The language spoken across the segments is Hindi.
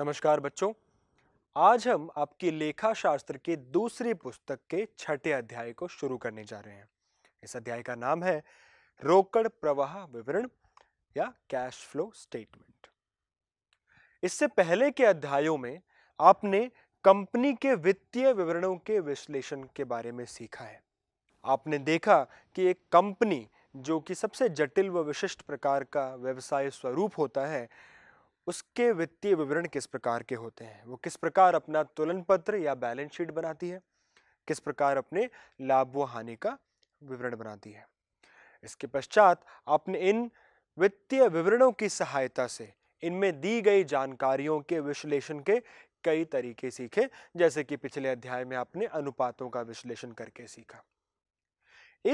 नमस्कार बच्चों आज हम आपकी लेखा शास्त्र के दूसरी पुस्तक के छठे अध्याय को शुरू करने जा रहे हैं इस अध्याय का नाम है रोकड़ प्रवाह विवरण या कैश फ्लो स्टेटमेंट इससे पहले के अध्यायों में आपने कंपनी के वित्तीय विवरणों के विश्लेषण के बारे में सीखा है आपने देखा कि एक कंपनी जो कि सबसे जटिल व विशिष्ट प्रकार का व्यवसाय स्वरूप होता है उसके वित्तीय विवरण किस प्रकार के होते हैं वो किस प्रकार अपना तुलन पत्र या बैलेंस शीट बनाती है किस प्रकार अपने लाभ व हानि का विवरण बनाती है इसके पश्चात आपने इन वित्तीय विवरणों की सहायता से इनमें दी गई जानकारियों के विश्लेषण के कई तरीके सीखे जैसे कि पिछले अध्याय में आपने अनुपातों का विश्लेषण करके सीखा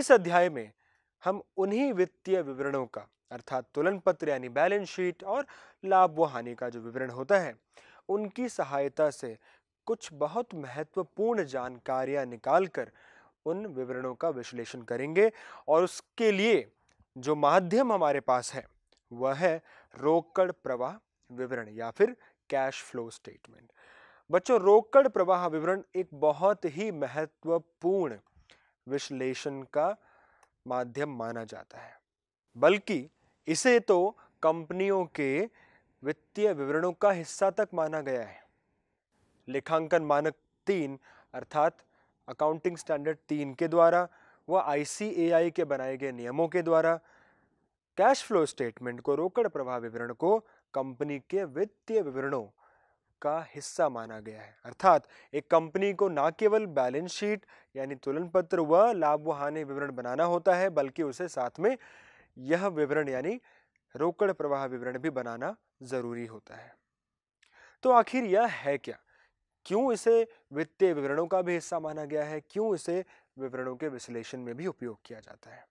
इस अध्याय में हम उन्हीं वित्तीय विवरणों का अर्थात तुलन पत्र यानी बैलेंस शीट और लाभ व हानि का जो विवरण होता है उनकी सहायता से कुछ बहुत महत्वपूर्ण जानकारियां निकालकर उन विवरणों का विश्लेषण करेंगे और उसके लिए जो माध्यम हमारे पास है वह है रोकड़ प्रवाह विवरण या फिर कैश फ्लो स्टेटमेंट बच्चों रोकड़ प्रवाह विवरण एक बहुत ही महत्वपूर्ण विश्लेषण का माध्यम माना जाता है बल्कि इसे तो कंपनियों के वित्तीय विवरणों का हिस्सा तक माना गया है लेखांकन मानक तीन अर्थात अकाउंटिंग स्टैंडर्ड तीन के द्वारा व आई के बनाए गए नियमों के द्वारा कैश फ्लो स्टेटमेंट को रोकड़ प्रवाह विवरण को कंपनी के वित्तीय विवरणों का हिस्सा माना गया है अर्थात एक कंपनी को ना केवल बैलेंस शीट यानी तुलन पत्र व लाभ व हानि विवरण बनाना होता है बल्कि उसे साथ में यह विवरण यानी रोकड़ प्रवाह विवरण भी बनाना ज़रूरी होता है तो आखिर यह है क्या क्यों इसे वित्तीय विवरणों का भी हिस्सा माना गया है क्यों इसे विवरणों के विश्लेषण में भी उपयोग किया जाता है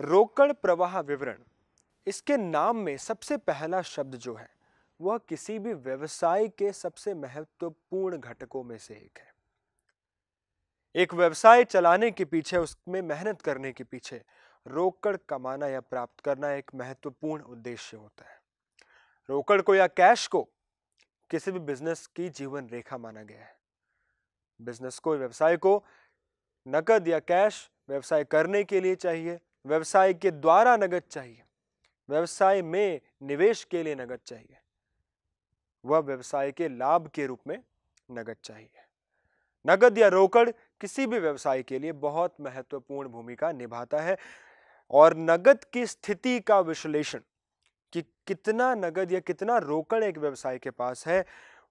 रोकड़ प्रवाह विवरण इसके नाम में सबसे पहला शब्द जो है वह किसी भी व्यवसाय के सबसे महत्वपूर्ण घटकों में से एक है एक व्यवसाय चलाने के पीछे उसमें मेहनत करने के पीछे रोकड़ कमाना या प्राप्त करना एक महत्वपूर्ण उद्देश्य होता है रोकड़ को या कैश को किसी भी बिजनेस की जीवन रेखा माना गया है बिजनेस को व्यवसाय को नकद या कैश व्यवसाय करने के लिए चाहिए व्यवसाय के द्वारा नगद चाहिए व्यवसाय में निवेश के लिए नकद चाहिए वह व्यवसाय के लाभ के रूप में नकद चाहिए नगद या रोकड़ किसी भी व्यवसाय के लिए बहुत महत्वपूर्ण भूमिका निभाता है और नगद की स्थिति का विश्लेषण कि कितना नगद या कितना रोकड़ एक व्यवसाय के पास है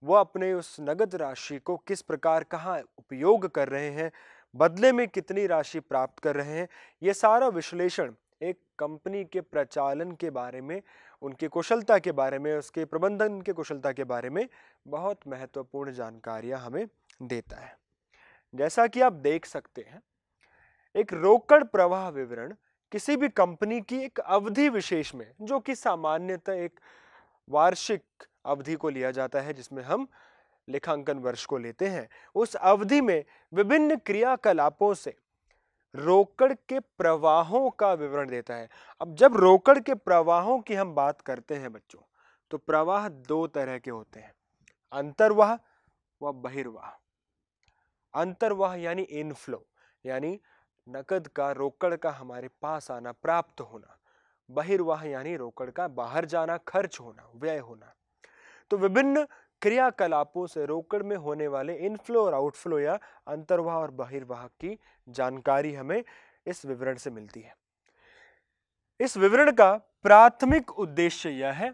वह अपने उस नगद राशि को किस प्रकार कहाँ उपयोग कर रहे हैं बदले में कितनी राशि प्राप्त कर रहे हैं ये सारा विश्लेषण एक कंपनी के प्रचालन के बारे में उनकी कुशलता के बारे में उसके प्रबंधन के कुशलता के बारे में बहुत महत्वपूर्ण जानकारियाँ हमें देता है जैसा कि आप देख सकते हैं एक रोकड़ प्रवाह विवरण किसी भी कंपनी की एक अवधि विशेष में जो कि सामान्यतः एक वार्षिक अवधि को लिया जाता है जिसमें हम लेखांकन वर्ष को लेते हैं उस अवधि में विभिन्न क्रियाकलापों से रोकड़ के प्रवाहों का विवरण देता है अब जब रोकड़ के प्रवाहों की हम बात करते हैं बच्चों तो प्रवाह दो तरह के होते हैं अंतर्वाह व बहिर्वाह अंतर्वाह यानी इनफ्लो यानी नकद का रोकड़ का हमारे पास आना प्राप्त होना बहिर्वाह यानी रोकड़ का बाहर जाना खर्च होना व्यय होना तो विभिन्न क्रियाकलापों से रोकड़ में होने वाले इनफ्लो और आउटफ्लो या अंतर्वाह और बहिर्वाह की जानकारी हमें इस विवरण से मिलती है इस विवरण का प्राथमिक उद्देश्य यह है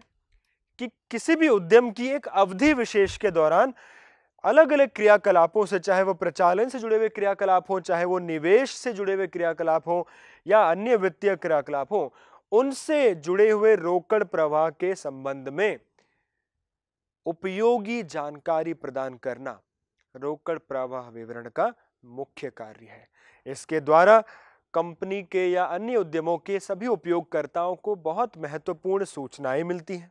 कि किसी भी उद्यम की एक अवधि विशेष के दौरान अलग अलग क्रियाकलापों से चाहे वो प्रचालन से जुड़े हुए क्रियाकलाप हों चाहे वो निवेश से जुड़े हुए क्रियाकलाप हों या अन्य वित्तीय क्रियाकलाप हों उनसे जुड़े हुए रोकड़ प्रवाह के संबंध में उपयोगी जानकारी प्रदान करना रोकड़ प्रवाह विवरण का मुख्य कार्य है इसके द्वारा कंपनी के या अन्य उद्यमों के सभी उपयोगकर्ताओं को बहुत महत्वपूर्ण सूचनाएं मिलती हैं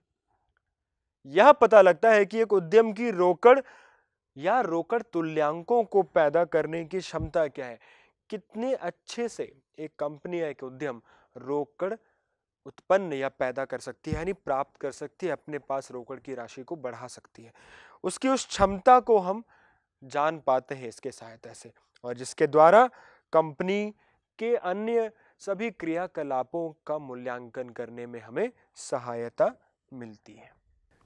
यह पता लगता है कि एक उद्यम की रोकड़ या रोकड़ तुल्यांकों को पैदा करने की क्षमता क्या है कितने अच्छे से एक कंपनी या एक उद्यम रोकड़ उत्पन्न या पैदा कर सकती है यानी प्राप्त कर सकती है अपने पास रोकड़ की राशि को बढ़ा सकती है उसकी उस क्षमता को हम जान पाते हैं इसके सहायता से और जिसके द्वारा कंपनी के अन्य सभी क्रियाकलापों का मूल्यांकन करने में हमें सहायता मिलती है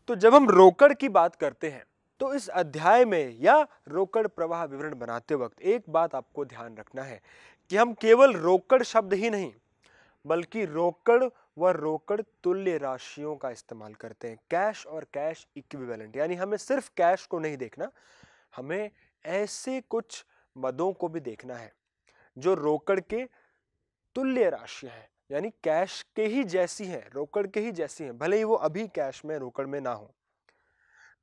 तो जब हम रोकड़ की बात करते हैं तो इस अध्याय में या रोकड़ प्रवाह विवरण बनाते वक्त एक बात आपको ध्यान रखना है कि हम केवल रोकड़ शब्द ही नहीं बल्कि रोकड़ व रोकड़ तुल्य राशियों का इस्तेमाल करते हैं कैश और कैश इक्विवेलेंट यानी हमें सिर्फ कैश को नहीं देखना हमें ऐसे कुछ मदों को भी देखना है जो रोकड़ के तुल्य राशि हैं यानी कैश के ही जैसी हैं रोकड़ के ही जैसी हैं भले ही वो अभी कैश में रोकड़ में ना हो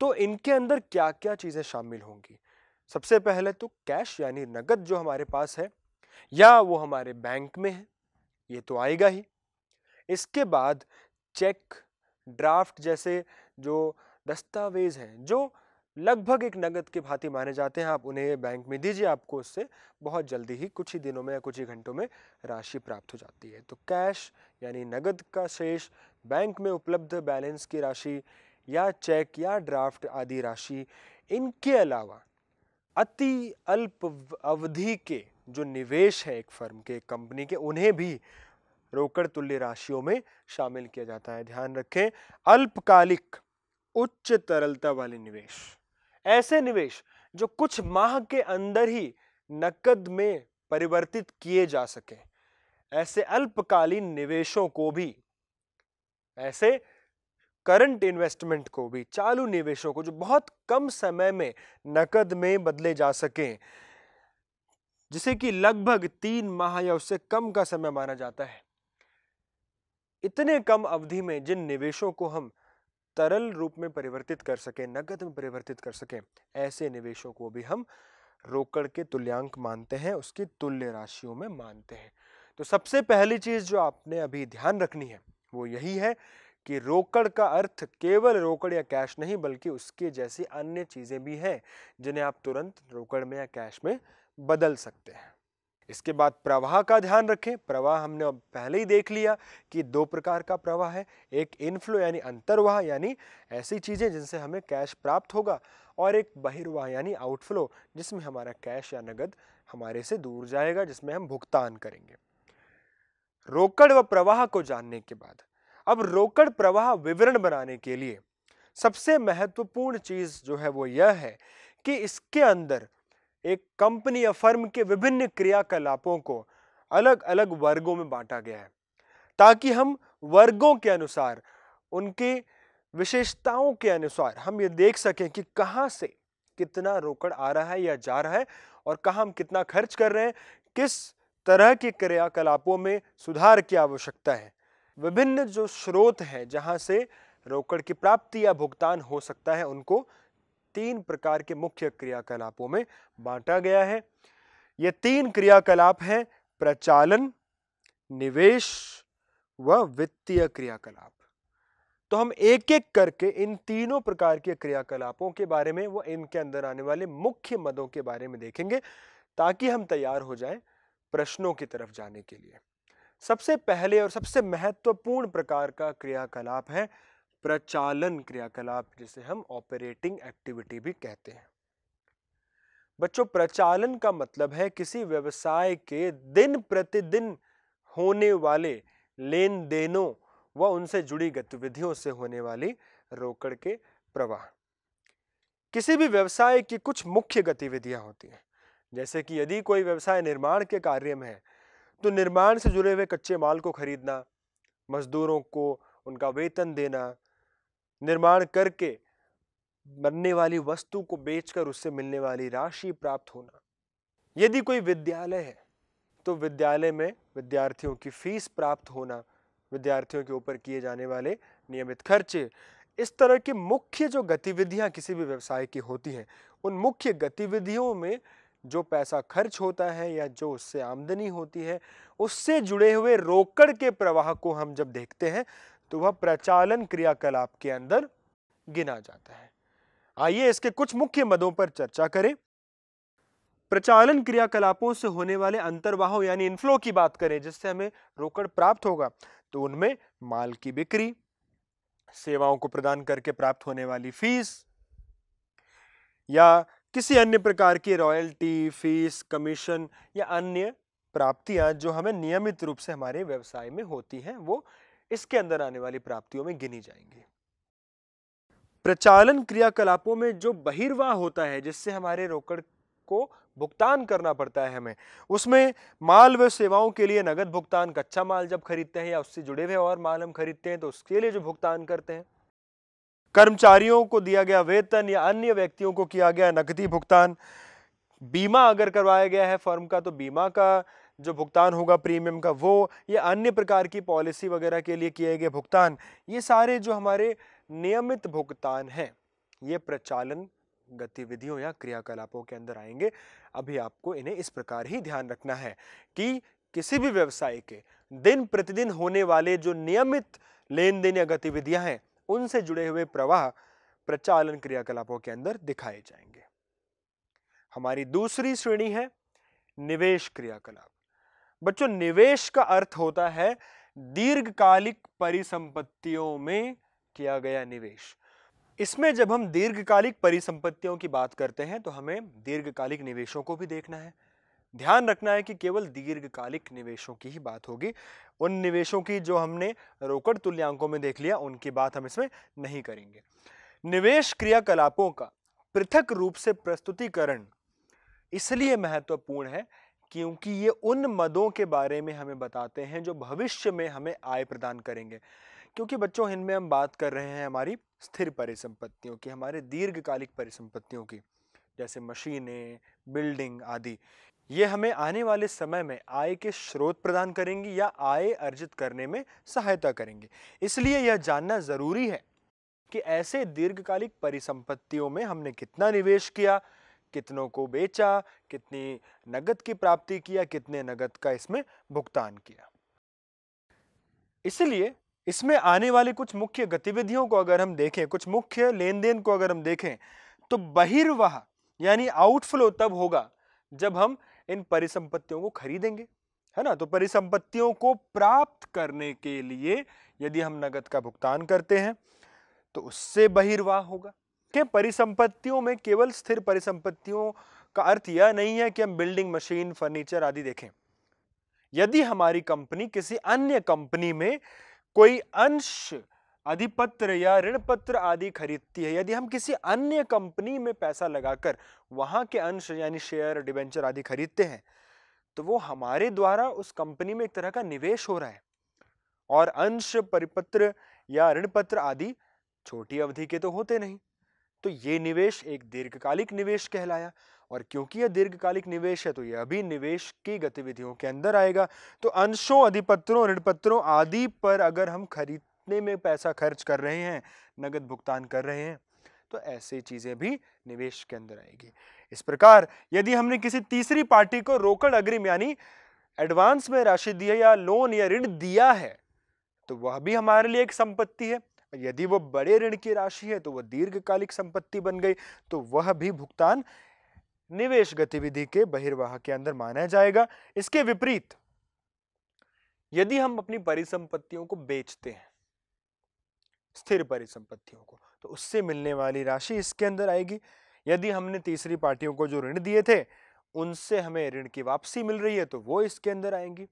तो इनके अंदर क्या क्या चीज़ें शामिल होंगी सबसे पहले तो कैश यानी नगद जो हमारे पास है या वो हमारे बैंक में है ये तो आएगा ही इसके बाद चेक ड्राफ्ट जैसे जो दस्तावेज़ हैं जो लगभग एक नगद के भांति माने जाते हैं आप उन्हें बैंक में दीजिए आपको उससे बहुत जल्दी ही कुछ ही दिनों में या कुछ ही घंटों में राशि प्राप्त हो जाती है तो कैश यानी नगद का शेष बैंक में उपलब्ध बैलेंस की राशि या चेक या ड्राफ्ट आदि राशि इनके अलावा अति अल्प अवधि के जो निवेश है एक फर्म के कंपनी के उन्हें भी रोकड़ तुल्य राशियों में शामिल किया जाता है ध्यान रखें अल्पकालिक उच्च तरलता वाले निवेश ऐसे निवेश जो कुछ माह के अंदर ही नकद में परिवर्तित किए जा सके ऐसे अल्पकालीन निवेशों को भी ऐसे करंट इन्वेस्टमेंट को भी चालू निवेशों को जो बहुत कम समय में नकद में बदले जा सकें जिसे कि लगभग तीन माह या उससे कम का समय माना जाता है इतने कम अवधि में जिन निवेशों को हम तरल रूप में परिवर्तित कर सकें नकद में परिवर्तित कर सकें ऐसे निवेशों को भी हम रोकड़ के तुल्यांक मानते हैं उसकी तुल्य राशियों में मानते हैं तो सबसे पहली चीज़ जो आपने अभी ध्यान रखनी है वो यही है कि रोकड़ का अर्थ केवल रोकड़ या कैश नहीं बल्कि उसके जैसी अन्य चीज़ें भी हैं जिन्हें आप तुरंत रोकड़ में या कैश में बदल सकते हैं इसके बाद प्रवाह का ध्यान रखें प्रवाह हमने अब पहले ही देख लिया कि दो प्रकार का प्रवाह है एक इनफ्लो यानी अंतर्वाह यानी ऐसी चीज़ें जिनसे हमें कैश प्राप्त होगा और एक बहिर्वाह यानी आउटफ्लो जिसमें हमारा कैश या नगद हमारे से दूर जाएगा जिसमें हम भुगतान करेंगे रोकड़ व प्रवाह को जानने के बाद अब रोकड़ प्रवाह विवरण बनाने के लिए सबसे महत्वपूर्ण चीज़ जो है वो यह है कि इसके अंदर एक कंपनी या फर्म के विभिन्न क्रियाकलापों को अलग अलग वर्गों में बांटा गया है ताकि हम वर्गों के अनुसार उनके विशेषताओं के अनुसार हम ये देख सकें कि कहाँ से कितना रोकड़ आ रहा है या जा रहा है और कहाँ हम कितना खर्च कर रहे हैं किस तरह के क्रियाकलापों में सुधार की आवश्यकता है विभिन्न जो स्रोत हैं जहाँ से रोकड़ की प्राप्ति या भुगतान हो सकता है उनको तीन प्रकार के मुख्य क्रियाकलापों में बांटा गया है ये तीन क्रियाकलाप हैं प्रचालन निवेश व वित्तीय क्रियाकलाप तो हम एक एक करके इन तीनों प्रकार के क्रियाकलापों के बारे में व इनके अंदर आने वाले मुख्य मदों के बारे में देखेंगे ताकि हम तैयार हो जाएं प्रश्नों की तरफ जाने के लिए सबसे पहले और सबसे महत्वपूर्ण प्रकार का क्रियाकलाप है प्रचालन क्रियाकलाप जिसे हम ऑपरेटिंग एक्टिविटी भी कहते हैं बच्चों प्रचालन का मतलब है किसी व्यवसाय के दिन प्रतिदिन होने वाले लेन देनों व उनसे जुड़ी गतिविधियों से होने वाली रोकड़ के प्रवाह किसी भी व्यवसाय की कुछ मुख्य गतिविधियां होती हैं जैसे कि यदि कोई व्यवसाय निर्माण के कार्य में है तो निर्माण से जुड़े हुए कच्चे माल को खरीदना मजदूरों को उनका वेतन देना निर्माण करके बनने वाली वस्तु को बेचकर उससे मिलने वाली राशि प्राप्त होना यदि कोई विद्यालय है तो विद्यालय में विद्यार्थियों की फीस प्राप्त होना विद्यार्थियों के ऊपर किए जाने वाले नियमित खर्चे इस तरह की मुख्य जो गतिविधियां किसी भी व्यवसाय की होती हैं उन मुख्य गतिविधियों में जो पैसा खर्च होता है या जो उससे आमदनी होती है उससे जुड़े हुए रोकड़ के प्रवाह को हम जब देखते हैं तो वह प्रचालन क्रियाकलाप के अंदर गिना जाता है आइए इसके कुछ मुख्य मदों पर चर्चा करें प्रचालन क्रियाकलापों से होने वाले अंतर्वाह यानी इनफ्लो की बात करें जिससे हमें रोकड़ प्राप्त होगा तो उनमें माल की बिक्री सेवाओं को प्रदान करके प्राप्त होने वाली फीस या किसी अन्य प्रकार की रॉयल्टी फीस कमीशन या अन्य प्राप्तियां जो हमें नियमित रूप से हमारे व्यवसाय में होती हैं वो इसके अंदर आने वाली प्राप्तियों में गिनी जाएंगी प्रचालन क्रियाकलापों में जो बहिर्वाह होता है जिससे हमारे रोकड़ को भुगतान करना पड़ता है हमें उसमें माल व सेवाओं के लिए नगद भुगतान कच्चा माल जब खरीदते हैं या उससे जुड़े हुए और माल हम खरीदते हैं तो उसके लिए जो भुगतान करते हैं कर्मचारियों को दिया गया वेतन या अन्य व्यक्तियों को किया गया नकदी भुगतान बीमा अगर करवाया गया है फर्म का तो बीमा का जो भुगतान होगा प्रीमियम का वो या अन्य प्रकार की पॉलिसी वगैरह के लिए किए गए भुगतान ये सारे जो हमारे नियमित भुगतान हैं ये प्रचालन गतिविधियों या क्रियाकलापों के अंदर आएंगे अभी आपको इन्हें इस प्रकार ही ध्यान रखना है कि किसी भी व्यवसाय के दिन प्रतिदिन होने वाले जो नियमित लेन देन या गतिविधियाँ हैं उनसे जुड़े हुए प्रवाह प्रचालन क्रियाकलापों के अंदर दिखाए जाएंगे हमारी दूसरी श्रेणी है निवेश क्रियाकलाप बच्चों निवेश का अर्थ होता है दीर्घकालिक परिसंपत्तियों में किया गया निवेश इसमें जब हम दीर्घकालिक परिसंपत्तियों की बात करते हैं तो हमें दीर्घकालिक निवेशों को भी देखना है ध्यान रखना है कि केवल दीर्घकालिक निवेशों की ही बात होगी उन निवेशों की जो हमने रोकड़ तुल्यांकों में देख लिया उनकी बात हम इसमें नहीं करेंगे निवेश क्रियाकलापों का पृथक रूप से प्रस्तुतिकरण इसलिए महत्वपूर्ण है क्योंकि ये उन मदों के बारे में हमें बताते हैं जो भविष्य में हमें आय प्रदान करेंगे क्योंकि बच्चों इनमें हम बात कर रहे हैं हमारी स्थिर परिसंपत्तियों की हमारे दीर्घकालिक परिसंपत्तियों की जैसे मशीनें बिल्डिंग आदि ये हमें आने वाले समय में आय के स्रोत प्रदान करेंगी या आय अर्जित करने में सहायता करेंगे इसलिए यह जानना ज़रूरी है कि ऐसे दीर्घकालिक परिसंपत्तियों में हमने कितना निवेश किया कितनों को बेचा कितनी नगद की प्राप्ति किया कितने नगद का इसमें भुगतान किया इसलिए इसमें आने वाली कुछ मुख्य गतिविधियों को अगर हम देखें कुछ मुख्य लेन देन को अगर हम देखें तो बहिर्वाह यानी आउटफ्लो तब होगा जब हम इन परिसंपत्तियों को खरीदेंगे है ना तो परिसंपत्तियों को प्राप्त करने के लिए यदि हम नगद का भुगतान करते हैं तो उससे बहिर्वाह होगा के परिसंपत्तियों में केवल स्थिर परिसंपत्तियों का अर्थ यह नहीं है कि हम बिल्डिंग मशीन फर्नीचर आदि देखें यदि हमारी कंपनी किसी अन्य कंपनी में कोई अंश अधिपत्र या ऋण पत्र आदि खरीदती है यदि हम किसी अन्य कंपनी में पैसा लगाकर वहाँ के अंश यानी शेयर डिबेंचर आदि खरीदते हैं तो वो हमारे द्वारा उस कंपनी में एक तरह का निवेश हो रहा है और अंश परिपत्र या ऋण पत्र आदि छोटी अवधि के तो होते नहीं तो ये निवेश एक दीर्घकालिक निवेश कहलाया और क्योंकि यह दीर्घकालिक निवेश है तो यह भी निवेश की गतिविधियों के अंदर आएगा तो अंशों अधिपत्रों पत्रों आदि पर अगर हम खरीद अपने में पैसा खर्च कर रहे हैं नगद भुगतान कर रहे हैं तो ऐसी चीज़ें भी निवेश के अंदर आएगी इस प्रकार यदि हमने किसी तीसरी पार्टी को रोकड़ अग्रिम यानी एडवांस में राशि दिया या लोन या ऋण दिया है तो वह भी हमारे लिए एक संपत्ति है यदि वह बड़े ऋण की राशि है तो वह दीर्घकालिक संपत्ति बन गई तो वह भी भुगतान निवेश गतिविधि के बहिर्वाह के अंदर माना जाएगा इसके विपरीत यदि हम अपनी परिसंपत्तियों को बेचते हैं स्थिर परिसंपत्तियों को तो उससे मिलने वाली राशि इसके अंदर आएगी यदि हमने तीसरी पार्टियों को जो ऋण दिए थे उनसे हमें ऋण की वापसी मिल रही है तो वो इसके अंदर आएंगी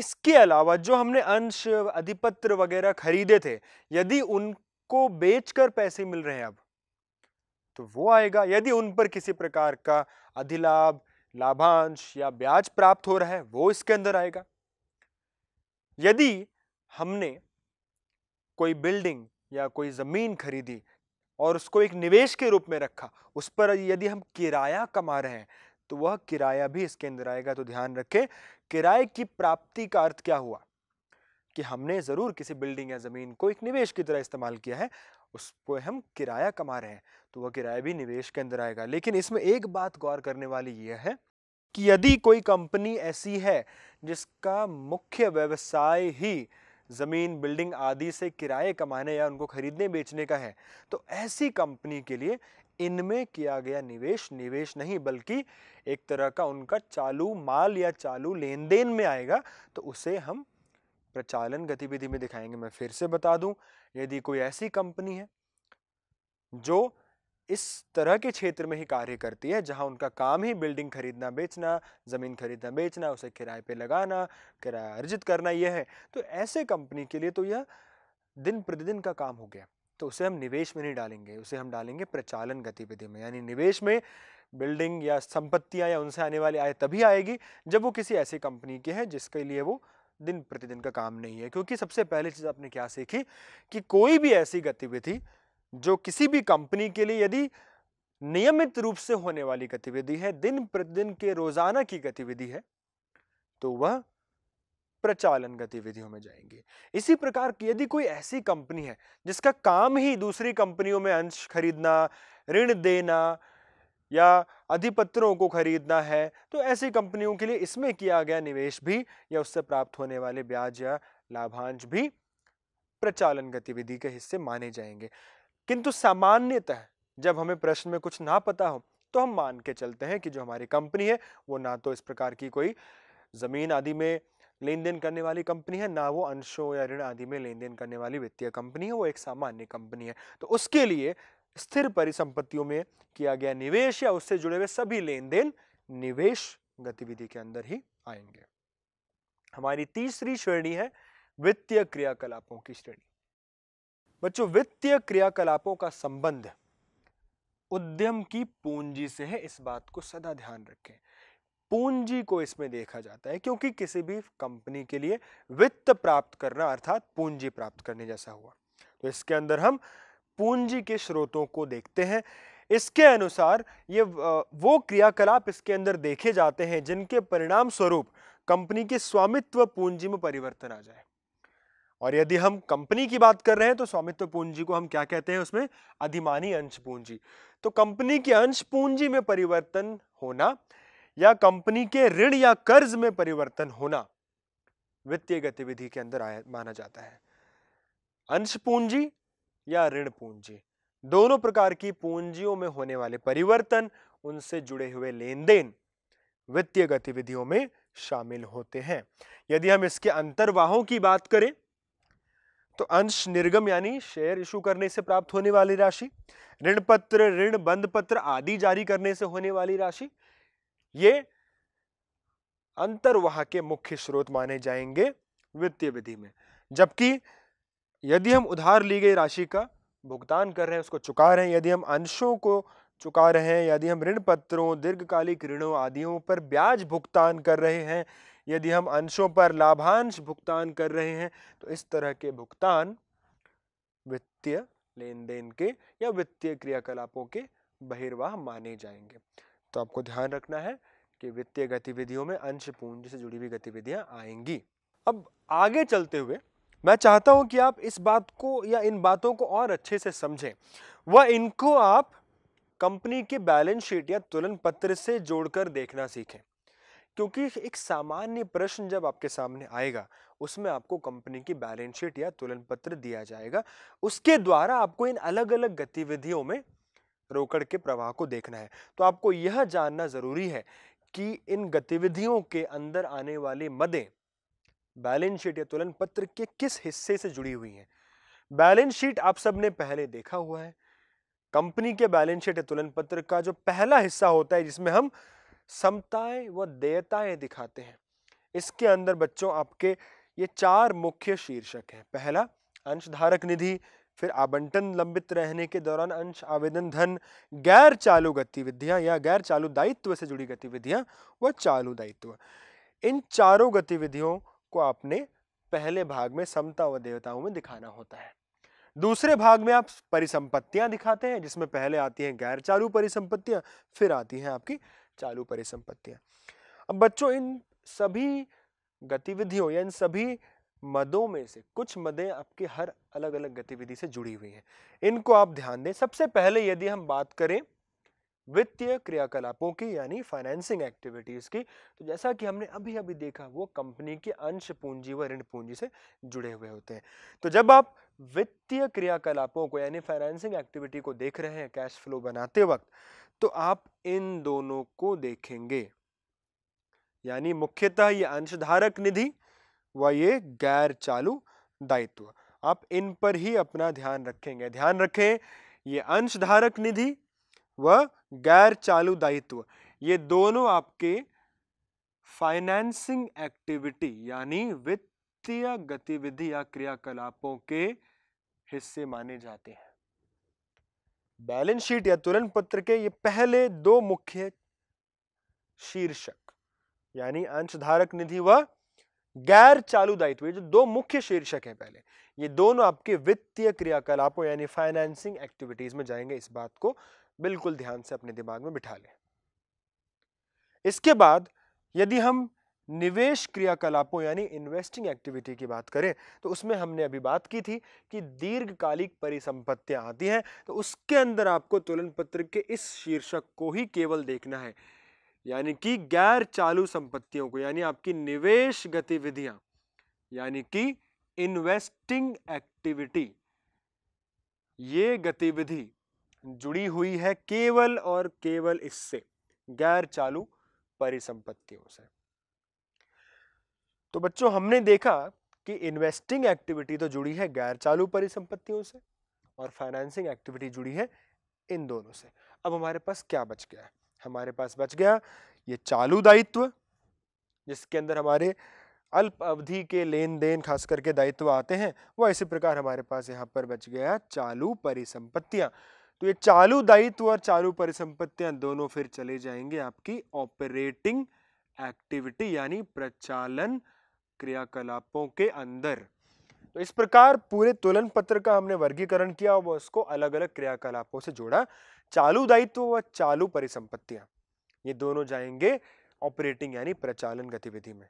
इसके अलावा जो हमने अंश अधिपत्र वगैरह खरीदे थे यदि उनको बेचकर पैसे मिल रहे हैं अब तो वो आएगा यदि उन पर किसी प्रकार का अधिलाभ लाभांश या ब्याज प्राप्त हो रहा है वो इसके अंदर आएगा यदि हमने कोई बिल्डिंग या कोई ज़मीन खरीदी और उसको एक निवेश के रूप में रखा उस पर यदि हम किराया कमा रहे हैं तो वह किराया भी इसके अंदर आएगा तो ध्यान रखें किराए की प्राप्ति का अर्थ क्या हुआ कि हमने ज़रूर किसी बिल्डिंग या ज़मीन को एक निवेश की तरह इस्तेमाल किया है उस पर हम किराया कमा रहे हैं तो वह किराया भी निवेश के अंदर आएगा लेकिन इसमें एक बात गौर करने वाली यह है कि यदि कोई कंपनी ऐसी है जिसका मुख्य व्यवसाय ही ज़मीन बिल्डिंग आदि से किराए कमाने या उनको खरीदने बेचने का है तो ऐसी कंपनी के लिए इनमें किया गया निवेश निवेश नहीं बल्कि एक तरह का उनका चालू माल या चालू लेन देन में आएगा तो उसे हम प्रचालन गतिविधि में दिखाएंगे मैं फिर से बता दूं यदि कोई ऐसी कंपनी है जो इस तरह के क्षेत्र में ही कार्य करती है जहां उनका काम ही बिल्डिंग खरीदना बेचना ज़मीन खरीदना बेचना उसे किराए पे लगाना किराया अर्जित करना यह है तो ऐसे कंपनी के लिए तो यह दिन प्रतिदिन का काम हो गया तो उसे हम निवेश में नहीं डालेंगे उसे हम डालेंगे प्रचालन गतिविधि में यानी निवेश में बिल्डिंग या संपत्तियाँ या उनसे आने वाली आय तभी आएगी जब वो किसी ऐसी कंपनी की है जिसके लिए वो दिन प्रतिदिन का काम नहीं है क्योंकि सबसे पहली चीज़ आपने क्या सीखी कि कोई भी ऐसी गतिविधि जो किसी भी कंपनी के लिए यदि नियमित रूप से होने वाली गतिविधि है दिन प्रतिदिन के रोजाना की गतिविधि है तो वह प्रचालन गतिविधियों में जाएंगे इसी प्रकार की यदि कोई ऐसी कंपनी है जिसका काम ही दूसरी कंपनियों में अंश खरीदना ऋण देना या अधिपत्रों को खरीदना है तो ऐसी कंपनियों के लिए इसमें किया गया निवेश भी या उससे प्राप्त होने वाले ब्याज या लाभांश भी प्रचालन गतिविधि के हिस्से माने जाएंगे किंतु सामान्यतः जब हमें प्रश्न में कुछ ना पता हो तो हम मान के चलते हैं कि जो हमारी कंपनी है वो ना तो इस प्रकार की कोई ज़मीन आदि में लेन देन करने वाली कंपनी है ना वो अंशों या ऋण आदि में लेन देन करने वाली वित्तीय कंपनी है वो एक सामान्य कंपनी है तो उसके लिए स्थिर परिसंपत्तियों में किया गया निवेश या उससे जुड़े हुए सभी लेन देन निवेश गतिविधि के अंदर ही आएंगे हमारी तीसरी श्रेणी है वित्तीय क्रियाकलापों की श्रेणी बच्चों वित्तीय क्रियाकलापों का संबंध उद्यम की पूंजी से है इस बात को सदा ध्यान रखें पूंजी को इसमें देखा जाता है क्योंकि किसी भी कंपनी के लिए वित्त प्राप्त करना अर्थात पूंजी प्राप्त करने जैसा हुआ तो इसके अंदर हम पूंजी के स्रोतों को देखते हैं इसके अनुसार ये वो क्रियाकलाप इसके अंदर देखे जाते हैं जिनके परिणाम स्वरूप कंपनी के स्वामित्व पूंजी में परिवर्तन आ जाए और यदि हम कंपनी की बात कर रहे हैं तो स्वामित्व पूंजी को हम क्या कहते हैं उसमें अधिमानी अंश पूंजी तो कंपनी के अंश पूंजी में परिवर्तन होना या कंपनी के ऋण या कर्ज में परिवर्तन होना वित्तीय गतिविधि के अंदर आया माना जाता है अंश पूंजी या ऋण पूंजी दोनों प्रकार की पूंजियों में होने वाले परिवर्तन उनसे जुड़े हुए लेन देन वित्तीय गतिविधियों में शामिल होते हैं यदि हम इसके अंतर्वाहों की बात करें तो अंश निर्गम यानी शेयर इशू करने से प्राप्त होने वाली राशि ऋण पत्र ऋण बंद पत्र आदि जारी करने से होने वाली राशि ये वहां के मुख्य स्रोत माने जाएंगे वित्तीय विधि में जबकि यदि हम उधार ली गई राशि का भुगतान कर रहे हैं उसको चुका रहे हैं यदि हम अंशों को चुका रहे हैं यदि हम ऋण पत्रों दीर्घकालिक ऋणों आदियों पर ब्याज भुगतान कर रहे हैं यदि हम अंशों पर लाभांश भुगतान कर रहे हैं तो इस तरह के भुगतान वित्तीय लेन देन के या वित्तीय क्रियाकलापों के बहिर्वाह माने जाएंगे तो आपको ध्यान रखना है कि वित्तीय गतिविधियों में अंश पूंजी से जुड़ी हुई गतिविधियां आएंगी अब आगे चलते हुए मैं चाहता हूं कि आप इस बात को या इन बातों को और अच्छे से समझें व इनको आप कंपनी के बैलेंस शीट या तुलन पत्र से जोड़कर देखना सीखें क्योंकि एक सामान्य प्रश्न जब आपके सामने आएगा उसमें आपको कंपनी की बैलेंस शीट या तुलन पत्र दिया जाएगा उसके द्वारा आपको इन अलग अलग गतिविधियों में रोकड़ के प्रवाह को देखना है तो आपको यह जानना ज़रूरी है कि इन गतिविधियों के अंदर आने वाली मदें बैलेंस शीट या तुलन पत्र के किस हिस्से से जुड़ी हुई है बैलेंस शीट आप सबने पहले देखा हुआ है कंपनी के बैलेंस शीट या तुलन पत्र का जो पहला हिस्सा होता है जिसमें हम समताएं व देयताएं दिखाते हैं इसके अंदर बच्चों आपके ये चार मुख्य शीर्षक हैं पहला अंशधारक निधि फिर आवंटन लंबित रहने के दौरान अंश आवेदन धन गैर चालू गतिविधियां या गैर चालू दायित्व से जुड़ी गतिविधियां व चालू दायित्व इन चारों गतिविधियों को आपने पहले भाग में समता व देवताओं में दिखाना होता है दूसरे भाग में आप परिसंपत्तियां दिखाते हैं जिसमें पहले आती हैं गैर चालू परिसंपत्तियां फिर आती हैं आपकी चालू परिसंपत्तियां अब बच्चों इन सभी गतिविधियों या इन सभी मदों में से कुछ मदें आपके हर अलग अलग गतिविधि से जुड़ी हुई हैं इनको आप ध्यान दें सबसे पहले यदि हम बात करें वित्तीय क्रियाकलापों की यानी फाइनेंसिंग एक्टिविटीज़ की तो जैसा कि हमने अभी अभी देखा वो कंपनी के अंश पूंजी व ऋण पूंजी से जुड़े हुए होते हैं तो जब आप वित्तीय क्रियाकलापों को यानी फाइनेंसिंग एक्टिविटी को देख रहे हैं कैश फ्लो बनाते वक्त तो आप इन दोनों को देखेंगे यानी मुख्यतः ये अंशधारक निधि व ये गैर चालू दायित्व आप इन पर ही अपना ध्यान रखेंगे ध्यान रखें ये अंशधारक निधि व गैर चालू दायित्व ये दोनों आपके फाइनेंसिंग एक्टिविटी यानी वित्तीय गतिविधि या क्रियाकलापों के हिस्से माने जाते हैं बैलेंस शीट या तुलन पत्र के ये पहले दो मुख्य शीर्षक यानी अंशधारक निधि व गैर चालू दायित्व जो दो मुख्य शीर्षक हैं पहले ये दोनों आपके वित्तीय क्रियाकलापों यानी फाइनेंसिंग एक्टिविटीज में जाएंगे इस बात को बिल्कुल ध्यान से अपने दिमाग में बिठा लें इसके बाद यदि हम निवेश क्रियाकलापों यानी इन्वेस्टिंग एक्टिविटी की बात करें तो उसमें हमने अभी बात की थी कि दीर्घकालिक परिसंपत्तियां आती हैं तो उसके अंदर आपको तुलन पत्र के इस शीर्षक को ही केवल देखना है यानी कि गैर चालू संपत्तियों को यानी आपकी निवेश गतिविधियां यानी कि इन्वेस्टिंग एक्टिविटी ये गतिविधि जुड़ी हुई है केवल और केवल इससे गैर चालू परिसंपत्तियों से तो बच्चों हमने देखा कि इन्वेस्टिंग एक्टिविटी तो जुड़ी है गैर चालू परिसंपत्तियों से और फाइनेंसिंग एक्टिविटी जुड़ी है इन दोनों से अब हमारे पास क्या बच गया हमारे पास बच गया ये चालू दायित्व जिसके अंदर हमारे अल्प अवधि के लेन देन खास करके दायित्व आते हैं वह इसी प्रकार हमारे पास यहाँ पर बच गया चालू परिसंपत्तियाँ तो ये चालू दायित्व और चालू परिसंपत्तियाँ दोनों फिर चले जाएंगे आपकी ऑपरेटिंग एक्टिविटी यानी प्रचालन क्रियाकलापों के अंदर तो इस प्रकार पूरे तुलन पत्र का हमने वर्गीकरण किया और उसको अलग अलग क्रियाकलापों से जोड़ा चालू दायित्व व चालू परिसंपत्तियां ये दोनों जाएंगे ऑपरेटिंग यानी प्रचालन गतिविधि में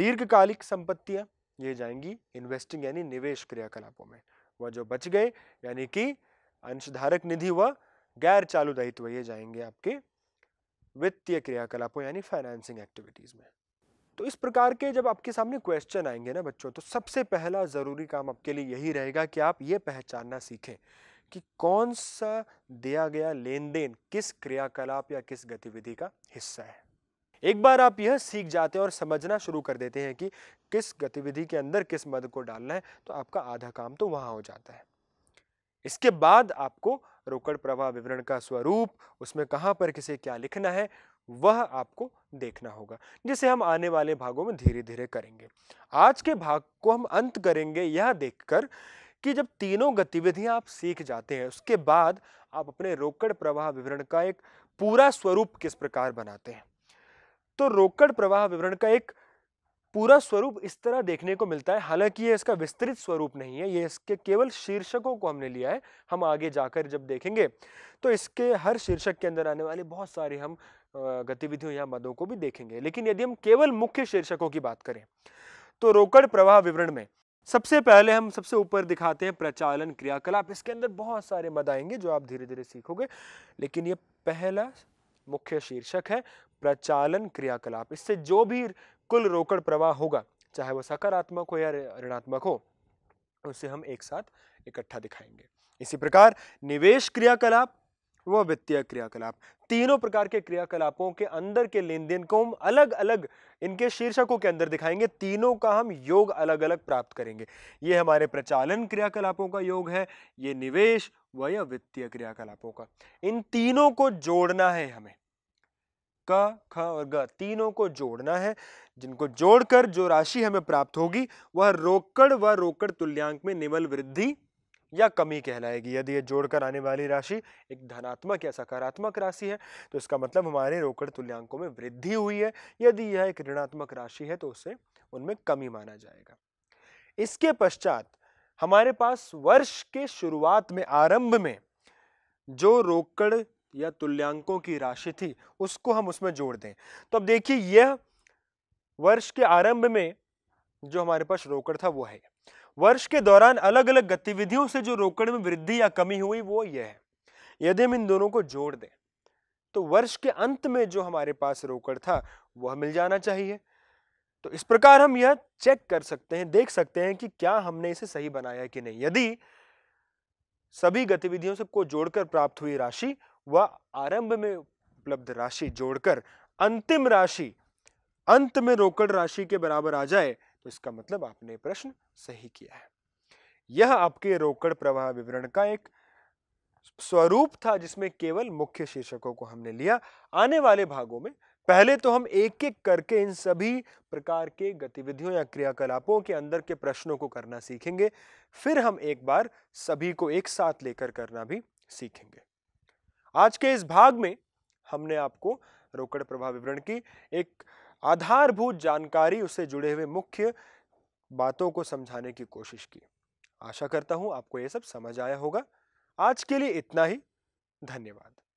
दीर्घकालिक संपत्तियां ये जाएंगी इन्वेस्टिंग यानी निवेश क्रियाकलापों में वह जो बच गए यानी कि अंशधारक निधि व गैर चालू दायित्व ये जाएंगे आपके वित्तीय क्रियाकलापों यानी फाइनेंसिंग एक्टिविटीज में तो इस प्रकार के जब आपके सामने क्वेश्चन आएंगे ना बच्चों तो सबसे पहला ज़रूरी काम आपके लिए यही रहेगा कि आप ये पहचानना सीखें कि कौन सा दिया गया लेन देन किस क्रियाकलाप या किस गतिविधि का हिस्सा है एक बार आप यह सीख जाते हैं और समझना शुरू कर देते हैं कि किस गतिविधि के अंदर किस मद को डालना है तो आपका आधा काम तो वहां हो जाता है इसके बाद आपको रोकड़ प्रवाह विवरण का स्वरूप उसमें कहां पर किसे क्या लिखना है वह आपको देखना होगा जिसे हम आने वाले भागों में धीरे धीरे करेंगे आज के भाग को हम अंत करेंगे यह देखकर कि जब तीनों गतिविधियां आप सीख जाते हैं उसके बाद आप अपने रोकड़ प्रवाह विवरण का एक पूरा स्वरूप किस प्रकार बनाते हैं तो रोकड़ प्रवाह विवरण का एक पूरा स्वरूप इस तरह देखने को मिलता है हालांकि ये इसका विस्तृत स्वरूप नहीं है ये इसके केवल शीर्षकों को हमने लिया है हम आगे जाकर जब देखेंगे तो इसके हर शीर्षक के अंदर आने वाले बहुत सारे हम गतिविधियों या मदों को भी देखेंगे लेकिन यदि हम केवल मुख्य शीर्षकों की बात करें तो रोकड़ प्रवाह विवरण में सबसे पहले हम सबसे ऊपर दिखाते हैं प्रचालन क्रियाकलाप इसके अंदर बहुत सारे मद आएंगे जो आप धीरे धीरे सीखोगे लेकिन ये पहला मुख्य शीर्षक है प्रचालन क्रियाकलाप इससे जो भी कुल रोकड़ प्रवाह होगा चाहे वो सकारात्मक हो या ऋणात्मक हो उसे हम एक साथ इकट्ठा दिखाएंगे इसी प्रकार निवेश क्रियाकलाप व वित्तीय क्रियाकलाप तीनों प्रकार के क्रियाकलापों के अंदर के लेन देन को हम अलग अलग इनके शीर्षकों के अंदर दिखाएंगे तीनों का हम योग अलग अलग प्राप्त करेंगे ये हमारे प्रचालन क्रियाकलापों का योग है ये निवेश व या वित्तीय क्रियाकलापों का इन तीनों को जोड़ना है हमें क ख और ग तीनों को जोड़ना है जिनको जोड़कर जो राशि हमें प्राप्त होगी वह रोकड़ व रोकड़ तुल्यांक में निमल वृद्धि या कमी कहलाएगी यदि ये जोड़कर आने वाली राशि एक धनात्मक या सकारात्मक राशि है तो इसका मतलब हमारे रोकड़ तुल्यांकों में वृद्धि हुई है यदि यह एक ऋणात्मक राशि है तो उसे उनमें कमी माना जाएगा इसके पश्चात हमारे पास वर्ष के शुरुआत में आरंभ में जो रोकड़ या तुल्यांकों की राशि थी उसको हम उसमें जोड़ दें तो अब देखिए यह वर्ष के आरंभ में जो हमारे पास रोकड़ था वो है वर्ष के दौरान अलग अलग गतिविधियों से जो रोकड़ में वृद्धि या कमी हुई वो यह है यदि हम इन दोनों को जोड़ दें तो वर्ष के अंत में जो हमारे पास रोकड़ था वह मिल जाना चाहिए तो इस प्रकार हम यह चेक कर सकते हैं देख सकते हैं कि क्या हमने इसे सही बनाया कि नहीं यदि सभी गतिविधियों से को जोड़कर प्राप्त हुई राशि व आरंभ में उपलब्ध राशि जोड़कर अंतिम राशि अंत में रोकड़ राशि के बराबर आ जाए तो इसका मतलब आपने प्रश्न सही किया है यह आपके रोकड़ प्रवाह विवरण का एक स्वरूप था जिसमें केवल मुख्य शीर्षकों को हमने लिया आने वाले भागों में पहले तो हम एक एक करके इन सभी प्रकार के गतिविधियों या क्रियाकलापों के अंदर के प्रश्नों को करना सीखेंगे फिर हम एक बार सभी को एक साथ लेकर करना भी सीखेंगे आज के इस भाग में हमने आपको रोकड़ प्रभाव विवरण की एक आधारभूत जानकारी उससे जुड़े हुए मुख्य बातों को समझाने की कोशिश की आशा करता हूँ आपको ये सब समझ आया होगा आज के लिए इतना ही धन्यवाद